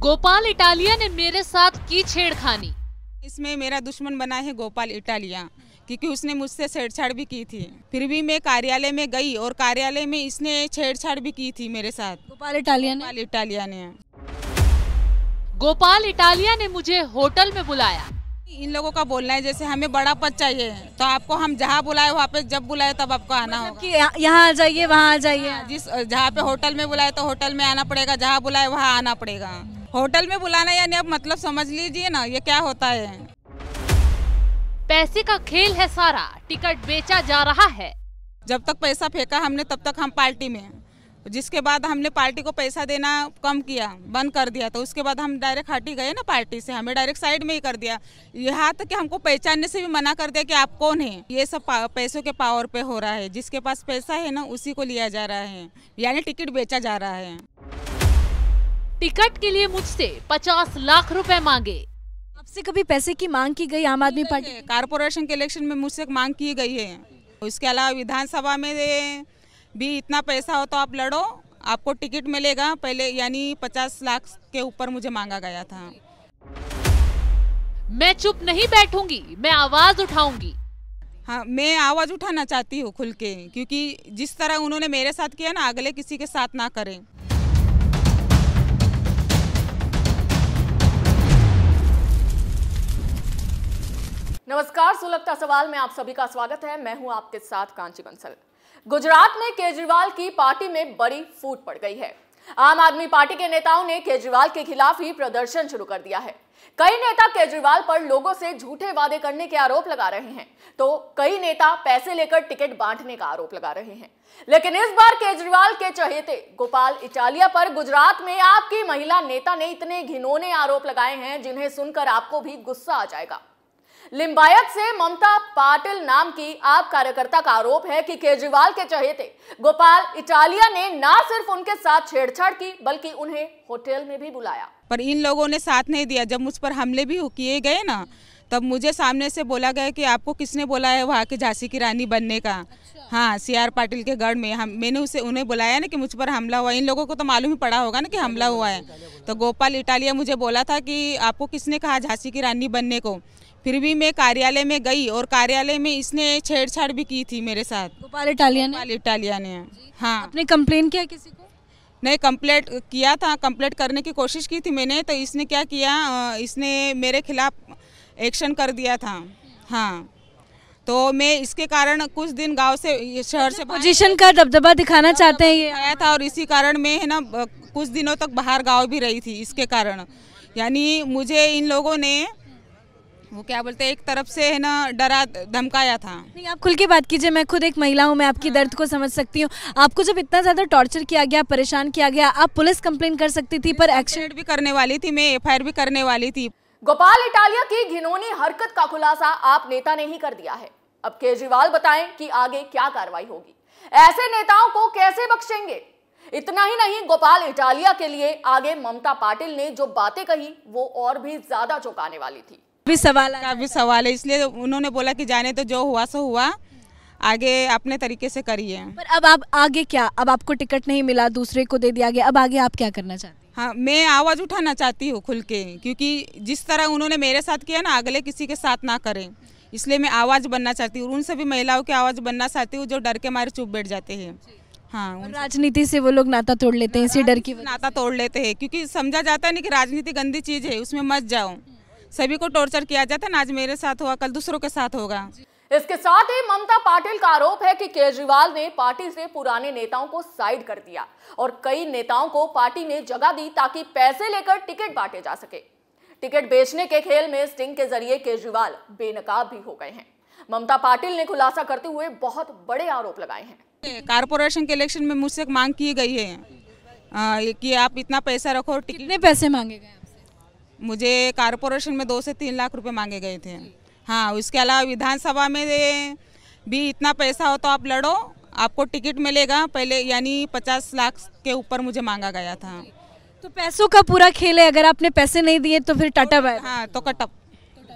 Gopal Italia ने मेरे साथ की छेड़खानी इसमें मेरा दुश्मन बना है गोपाल इटालिया क्योंकि उसने मुझसे छेड़छाड़ भी की थी फिर भी मैं कार्यालय में गई और कार्यालय में इसने छेड़छाड़ भी की थी मेरे साथ गोपाल इटालिया ने गोपाल इटालिया ने गोपाल इटालिया ने मुझे होटल में बुलाया इन लोगों का बोलना है जैसे हमें बड़ा पद चाहिए तो आपको हम जहाँ बुलाए वहाँ पे जब बुलाए तब आपको आना मतलब होगा कि यहाँ आ जाइए वहाँ आ जाइए हाँ, जिस जहाँ पे होटल में बुलाए तो होटल में आना पड़ेगा जहाँ बुलाए वहाँ आना पड़ेगा होटल में बुलाना यानी अब मतलब समझ लीजिए ना ये क्या होता है पैसे का खेल है सारा टिकट बेचा जा रहा है जब तक पैसा फेंका हमने तब तक हम पार्टी में जिसके बाद हमने पार्टी को पैसा देना कम किया बंद कर दिया तो उसके बाद हम डायरेक्ट हटी गए ना पार्टी से हमें डायरेक्ट साइड में ही कर दिया यहाँ तक कि हमको पहचानने से भी मना कर दिया कि आप कौन हैं ये सब पैसों के पावर पे हो रहा है जिसके पास पैसा है ना उसी को लिया जा रहा है यानी टिकट बेचा जा रहा है टिकट के लिए मुझसे पचास लाख रुपए मांगे आपसे कभी पैसे की मांग की गई आम आदमी पार्टी कारपोरेशन के इलेक्शन में मुझसे मांग की गई है उसके अलावा विधानसभा में भी इतना पैसा हो तो आप लड़ो आपको टिकट मिलेगा पहले यानी पचास लाख के ऊपर मुझे मांगा गया था मैं चुप नहीं बैठूंगी मैं आवाज उठाऊंगी हाँ मैं आवाज उठाना चाहती हूँ खुल के क्योंकि जिस तरह उन्होंने मेरे साथ किया ना अगले किसी के साथ ना करें नमस्कार सुलभता सवाल में आप सभी का स्वागत है मैं हूं आपके साथ कांची बंसल गुजरात में केजरीवाल की पार्टी में बड़ी फूट पड़ गई है आम आदमी पार्टी के नेताओं ने केजरीवाल के खिलाफ ही प्रदर्शन शुरू कर दिया है कई नेता केजरीवाल पर लोगों से झूठे वादे करने के आरोप लगा रहे हैं तो कई नेता पैसे लेकर टिकट बांटने का आरोप लगा रहे हैं लेकिन इस बार केजरीवाल के चहेते गोपाल इटालिया पर गुजरात में आपकी महिला नेता ने इतने घिनौने आरोप लगाए हैं जिन्हें सुनकर आपको भी गुस्सा आ जाएगा लिंबायत से ममता पाटिल नाम की आप कार्यकर्ता का आरोप है कि केजरीवाल के चहेते गोपाल इटालिया ने ना सिर्फ उनके साथ छेड़छाड़ की बल्कि उन्हें होटल में भी बुलाया पर इन लोगों ने साथ नहीं दिया जब मुझ पर हमले भी किए गए ना तब मुझे सामने से बोला गया कि आपको किसने बोला है वहाँ की झांसी की रानी बनने का अच्छा। हाँ सी आर पाटिल के गढ़ में हम मैंने उसे उन्हें बुलाया ना कि मुझ पर हमला हुआ इन लोगों को तो मालूम ही पड़ा होगा ना कि हमला हुआ है तो गोपाल इटालिया मुझे बोला था कि आपको किसने कहा झांसी की रानी बनने को फिर भी मैं कार्यालय में गई और कार्यालय में इसने छेड़छाड़ भी की थी मेरे साथ गोपाल इटालिया ने गोपाल इटालिया ने हाँ आपने कंप्लेन किया किसी को नहीं कंप्लेट किया था कंप्लेट करने की कोशिश की थी मैंने तो इसने क्या किया इसने मेरे खिलाफ़ एक्शन कर दिया था हाँ तो मैं इसके कारण कुछ दिन गांव से शहर से पोजीशन अच्छा, का दबदबा दिखाना चाहते हैं ये आया था और इसी कारण मैं है ना कुछ दिनों तक बाहर गांव भी रही थी इसके कारण यानी मुझे इन लोगों ने वो क्या बोलते हैं एक तरफ से है ना डरा धमकाया था नहीं आप खुल के बात कीजिए मैं खुद एक महिला हूँ मैं आपकी दर्द को समझ सकती हूँ आपको जब इतना ज़्यादा टॉर्चर किया गया परेशान किया गया आप पुलिस कंप्लेन कर सकती थी पर एक्सीडेंट भी करने वाली थी मैं एफ भी करने वाली थी गोपाल इटालिया की घिनौनी हरकत का खुलासा आप नेता ने ही कर दिया है अब केजरीवाल बताएं कि आगे क्या कार्रवाई होगी ऐसे नेताओं को कैसे बख्शेंगे इतना ही नहीं गोपाल इटालिया के लिए आगे ममता पाटिल ने जो बातें कही वो और भी ज्यादा चौंकाने वाली थी भी सवाल का भी सवाल है इसलिए उन्होंने बोला कि जाने तो जो हुआ सो हुआ आगे अपने तरीके से करिए पर अब आप आगे क्या अब आपको टिकट नहीं मिला दूसरे को दे दिया गया अब आगे आप क्या करना चाहते हैं हाँ मैं आवाज़ उठाना चाहती हूँ खुल के क्योंकि जिस तरह उन्होंने मेरे साथ किया ना अगले किसी के साथ ना करें इसलिए मैं आवाज़ बनना चाहती हूँ उन सभी महिलाओं की आवाज़ बनना चाहती हूँ जो डर के मारे चुप बैठ जाते हैं हाँ राजनीति से वो लोग नाता तोड़ लेते हैं इसी डर की नाता तोड़ लेते हैं क्योंकि समझा जाता है ना कि राजनीति गंदी चीज़ है उसमें मत जाओ सभी को टॉर्चर किया जाता है ना आज मेरे साथ हुआ कल दूसरों के साथ होगा इसके साथ ही ममता पाटिल का आरोप है कि केजरीवाल ने पार्टी से पुराने नेताओं को साइड कर दिया और कई नेताओं को पार्टी ने जगह दी ताकि पैसे लेकर टिकट बांटे जा सके टिकट बेचने के खेल में स्टिंग के जरिए केजरीवाल बेनकाब भी हो गए हैं ममता पाटिल ने खुलासा करते हुए बहुत बड़े आरोप लगाए हैं कारपोरेशन के इलेक्शन में मुझसे मांग की गई है आ, कि आप इतना पैसा रखो कितने पैसे मांगे गए मुझे कारपोरेशन में दो से तीन लाख रुपए मांगे गए थे हाँ उसके अलावा विधानसभा में भी इतना पैसा हो तो आप लड़ो आपको टिकट मिलेगा पहले यानी पचास लाख के ऊपर मुझे मांगा गया था तो पैसों का पूरा खेल है अगर आपने पैसे नहीं दिए तो फिर टाटा बाय हाँ तो कटअप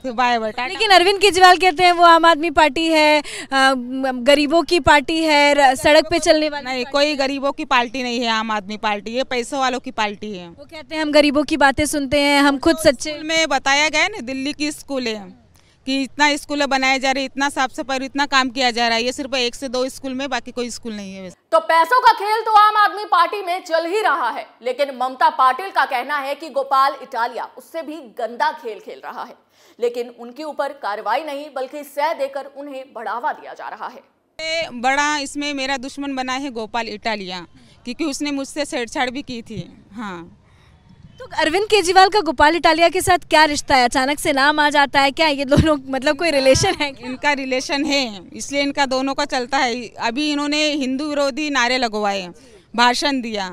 बाय बाय लेकिन अरविंद केजरीवाल कहते हैं वो आम आदमी पार्टी है गरीबों की पार्टी है सड़क पे चलने वाली नहीं कोई गरीबों की पार्टी नहीं है आम आदमी पार्टी है पैसों वालों की पार्टी है वो कहते हैं हम गरीबों की बातें सुनते हैं हम खुद तो सच्चे में बताया गया ना दिल्ली की स्कूल है कि इतना स्कूल बनाए जा रहे इतना साफ सफाई इतना काम किया जा रहा है ये सिर्फ एक से दो स्कूल में बाकी कोई स्कूल नहीं है तो पैसों का खेल तो आम आदमी पार्टी में चल ही रहा है लेकिन ममता पाटिल का कहना है कि गोपाल इटालिया उससे भी गंदा खेल खेल रहा है लेकिन उनके ऊपर कार्रवाई नहीं बल्कि सह देकर उन्हें बढ़ावा दिया जा रहा है बड़ा इसमें मेरा दुश्मन बना है गोपाल इटालिया क्योंकि उसने मुझसे छेड़छाड़ भी की थी हाँ तो अरविंद केजरीवाल का गोपाल इटालिया के साथ क्या रिश्ता है अचानक से नाम आ जाता है क्या ये दोनों मतलब कोई रिलेशन है क्या? इनका रिलेशन है इसलिए इनका दोनों का चलता है अभी इन्होंने हिंदू विरोधी नारे लगवाए भाषण दिया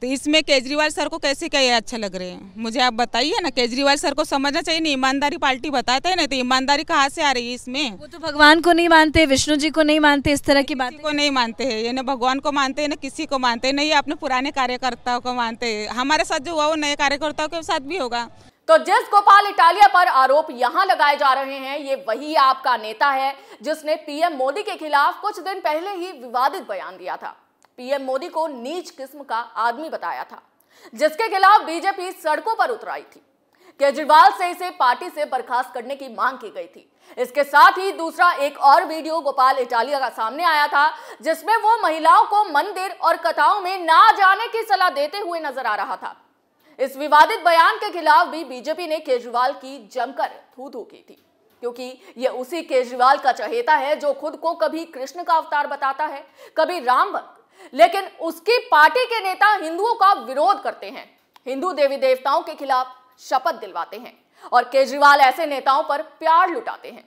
तो इसमें केजरीवाल सर को कैसे क्या अच्छा लग रहे हैं मुझे आप बताइए ना केजरीवाल सर को समझना चाहिए ना ईमानदारी पार्टी बताते हैं ना तो ईमानदारी कहाँ से आ रही है इसमें वो तो भगवान को नहीं मानते विष्णु जी को नहीं मानते इस तरह की बात को नहीं मानते हैं ये ना भगवान को मानते हैं ना किसी को मानते हैं ना ये अपने पुराने कार्यकर्ताओं को मानते हैं हमारे साथ जो हुआ वो नए कार्यकर्ताओं के साथ भी होगा तो जिस गोपाल इटालिया पर आरोप यहां लगाए जा रहे हैं ये वही आपका नेता है जिसने पीएम मोदी के खिलाफ कुछ दिन पहले ही विवादित बयान दिया था पीएम मोदी को नीच किस्म का आदमी बताया था जिसके खिलाफ बीजेपी सड़कों पर उतर आई थी केजरीवाल से इसे पार्टी से बर्खास्त करने की मांग की गई थी इसके साथ ही दूसरा एक और वीडियो गोपाल इटालिया का सामने आया था जिसमें वो महिलाओं को मंदिर और कथाओं में ना जाने की सलाह देते हुए नजर आ रहा था इस विवादित बयान के खिलाफ भी बीजेपी ने केजरीवाल की जमकर थू थू की थी क्योंकि यह उसी केजरीवाल का चहेता है जो खुद को कभी कृष्ण का अवतार बताता है कभी राम भक्त लेकिन उसकी पार्टी के नेता हिंदुओं का विरोध करते हैं हिंदू देवी देवताओं के खिलाफ शपथ दिलवाते हैं और केजरीवाल ऐसे नेताओं पर प्यार लुटाते हैं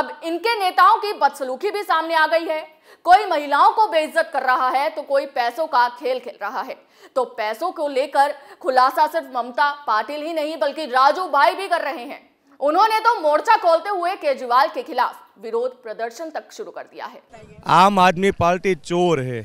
अब इनके नेताओं की बदसलूकी भी सामने आ गई है कोई महिलाओं को बेइज्जत कर रहा है तो कोई पैसों का खेल खेल रहा है तो पैसों को लेकर खुलासा सिर्फ ममता पाटिल ही नहीं बल्कि राजू भाई भी कर रहे हैं उन्होंने तो मोर्चा खोलते हुए केजरीवाल के खिलाफ विरोध प्रदर्शन तक शुरू कर दिया है आम आदमी पार्टी चोर है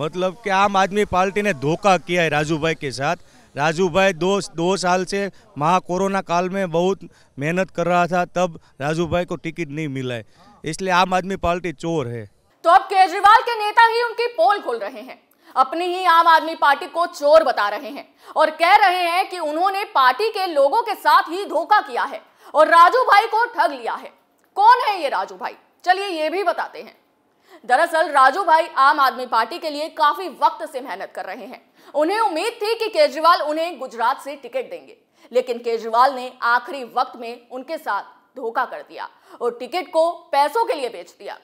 मतलब कि आम आदमी पार्टी ने धोखा किया है राजू भाई के साथ राजू भाई दो दो साल से महा कोरोना काल में बहुत मेहनत कर रहा था तब राजू भाई को टिकट नहीं मिला है इसलिए आम आदमी पार्टी चोर है तो अब केजरीवाल के नेता ही उनकी पोल खोल रहे हैं अपनी ही आम आदमी पार्टी को चोर बता रहे हैं और कह रहे हैं कि उन्होंने पार्टी के लोगों के साथ ही धोखा किया है और राजू भाई को ठग लिया है कौन है ये राजू भाई चलिए ये भी बताते हैं दरअसल राजू भाई आम आदमी पार्टी के लिए काफी वक्त से मेहनत कर रहे हैं उन्हें उम्मीद थी कि केजरीवाल उन्हें गुजरात से टिकट देंगे लेकिन केजरीवाल ने आखिरी वक्त में उनके साथ धोखा कर दिया और टिकट को पैसों के लिए बेच दिया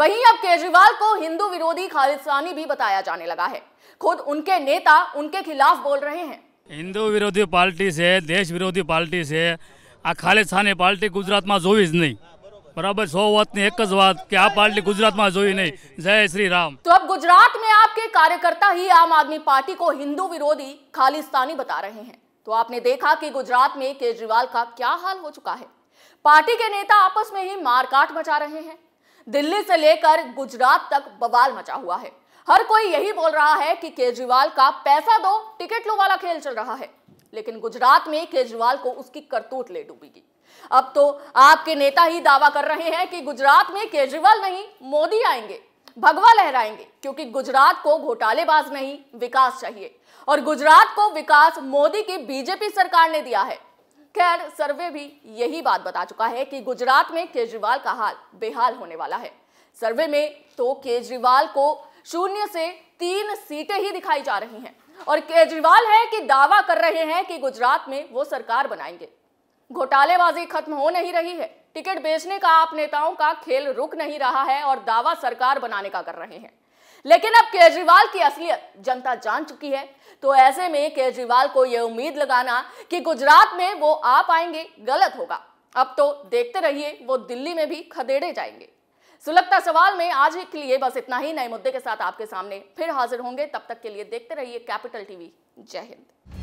वहीं अब केजरीवाल को हिंदू विरोधी खालिस्तानी भी बताया जाने लगा है खुद उनके नेता उनके खिलाफ बोल रहे हैं हिंदू विरोधी पार्टी से देश विरोधी पार्टी से खालिस्तानी पार्टी गुजरात में जो જ બરાબર वत ने એક જ વાત કે આ પાર્ટી ગુજરાતમાં જોઈ नहीं जय श्री राम तो अब गुजरात में आपके कार्यकर्ता ही आम आदमी पार्टी को हिंदू विरोधी खालिस्तानी बता रहे हैं तो आपने देखा कि गुजरात में केजरीवाल का क्या हाल हो चुका है पार्टी के नेता आपस में ही मारकाट मचा रहे हैं दिल्ली से लेकर गुजरात तक बवाल मचा हुआ है हर कोई यही बोल रहा है कि केजरीवाल का पैसा दो टिकट लो वाला खेल चल रहा है लेकिन गुजरात में केजरीवाल को उसकी करतूत ले डूबेगी अब तो आपके नेता ही दावा कर रहे हैं कि गुजरात में केजरीवाल नहीं मोदी आएंगे भगवा लहराएंगे क्योंकि गुजरात को घोटालेबाज नहीं विकास चाहिए और गुजरात को विकास मोदी की बीजेपी सरकार ने दिया है खैर सर्वे भी यही बात बता चुका है कि गुजरात में केजरीवाल का हाल बेहाल होने वाला है सर्वे में तो केजरीवाल को शून्य से तीन सीटें ही दिखाई जा रही हैं और केजरीवाल है कि दावा कर रहे हैं कि गुजरात में वो सरकार बनाएंगे घोटालेबाजी खत्म हो नहीं रही है टिकट बेचने का आप नेताओं का खेल रुक नहीं रहा है और दावा सरकार बनाने का कर रहे हैं लेकिन अब केजरीवाल की असलियत जनता जान चुकी है तो ऐसे में केजरीवाल को यह उम्मीद लगाना कि गुजरात में वो आ पाएंगे गलत होगा अब तो देखते रहिए वो दिल्ली में भी खदेड़े जाएंगे सुलगता सवाल में आज के लिए बस इतना ही नए मुद्दे के साथ आपके सामने फिर हाजिर होंगे तब तक के लिए देखते रहिए कैपिटल टीवी जय हिंद